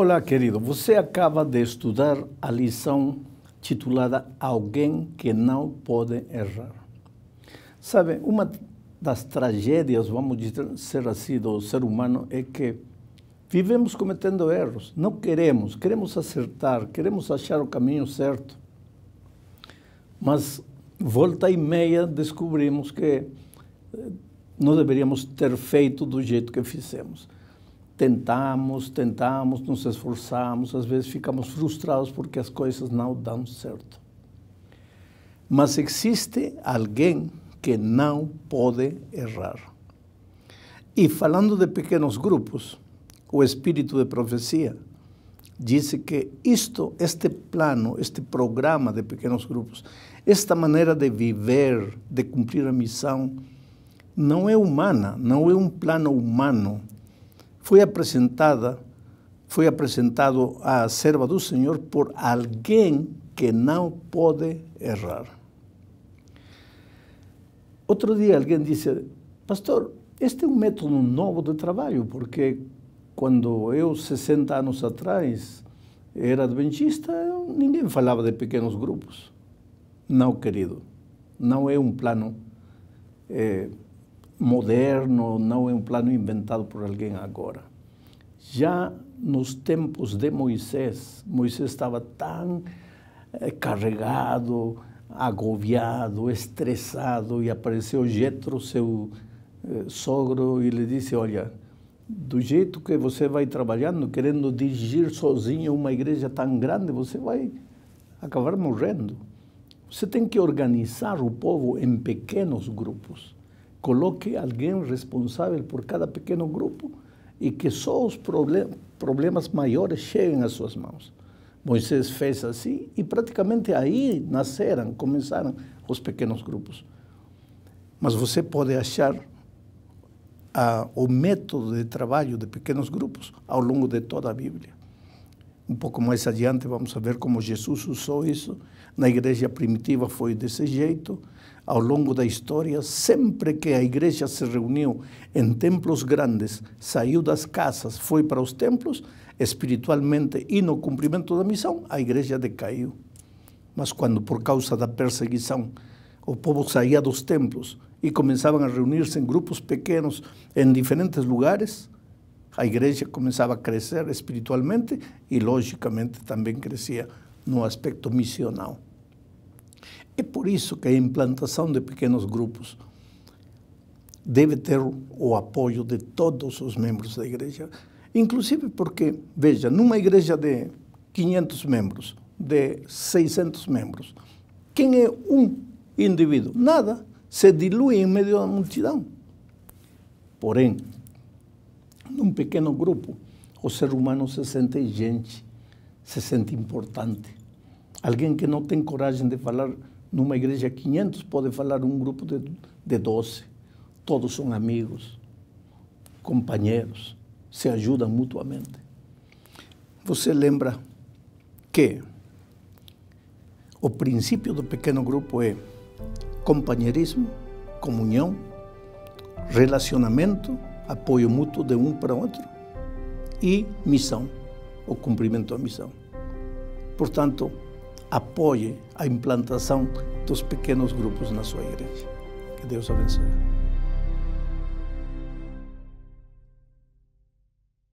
Olá, querido. Você acaba de estudar a lição titulada Alguém que não pode errar. Sabe, uma das tragédias, vamos dizer assim, do ser humano é que vivemos cometendo erros. Não queremos, queremos acertar, queremos achar o caminho certo. Mas volta e meia descobrimos que eh, não deveríamos ter feito do jeito que fizemos tentamos, tentamos, nos esforçamos, às vezes ficamos frustrados porque as coisas não dão certo. Mas existe alguém que não pode errar. E falando de pequenos grupos, o espírito de profecia diz que isto, este plano, este programa de pequenos grupos, esta maneira de viver, de cumprir a missão, não é humana, não é um plano humano foi apresentada foi apresentado à serva do Senhor por alguém que não pode errar. Outro dia alguém disse, pastor, este é um método novo de trabalho, porque quando eu, 60 anos atrás, era adventista, ninguém falava de pequenos grupos. Não, querido, não é um plano é, moderno, não é um plano inventado por alguém agora. Já nos tempos de Moisés, Moisés estava tão eh, carregado, agobiado, estressado, e apareceu Jetro, seu eh, sogro, e lhe disse: Olha, do jeito que você vai trabalhando, querendo dirigir sozinho uma igreja tão grande, você vai acabar morrendo. Você tem que organizar o povo em pequenos grupos coloque alguém responsável por cada pequeno grupo e que só os problem problemas maiores cheguem às suas mãos. Moisés fez assim e praticamente aí nasceram, começaram os pequenos grupos. Mas você pode achar ah, o método de trabalho de pequenos grupos ao longo de toda a Bíblia um pouco mais adiante vamos ver como Jesus usou isso. Na igreja primitiva foi desse jeito. Ao longo da história, sempre que a igreja se reuniu em templos grandes, saiu das casas, foi para os templos, espiritualmente e no cumprimento da missão, a igreja decaiu. Mas quando, por causa da perseguição, o povo saía dos templos e começavam a reunir-se em grupos pequenos em diferentes lugares, a igreja começava a crescer espiritualmente e, logicamente, também crescia no aspecto missional. É por isso que a implantação de pequenos grupos deve ter o apoio de todos os membros da igreja, inclusive porque, veja, numa igreja de 500 membros, de 600 membros, quem é um indivíduo? Nada. Se dilui em meio à multidão. Porém, num pequeno grupo, o ser humano se sente gente, se sente importante. Alguém que não tem coragem de falar numa igreja 500 pode falar num grupo de, de 12. Todos são amigos, companheiros, se ajudam mutuamente. Você lembra que o princípio do pequeno grupo é companheirismo, comunhão, relacionamento apoio mútuo de um para outro e missão, o cumprimento da missão. Portanto, apoie a implantação dos pequenos grupos na sua igreja. Que Deus abençoe.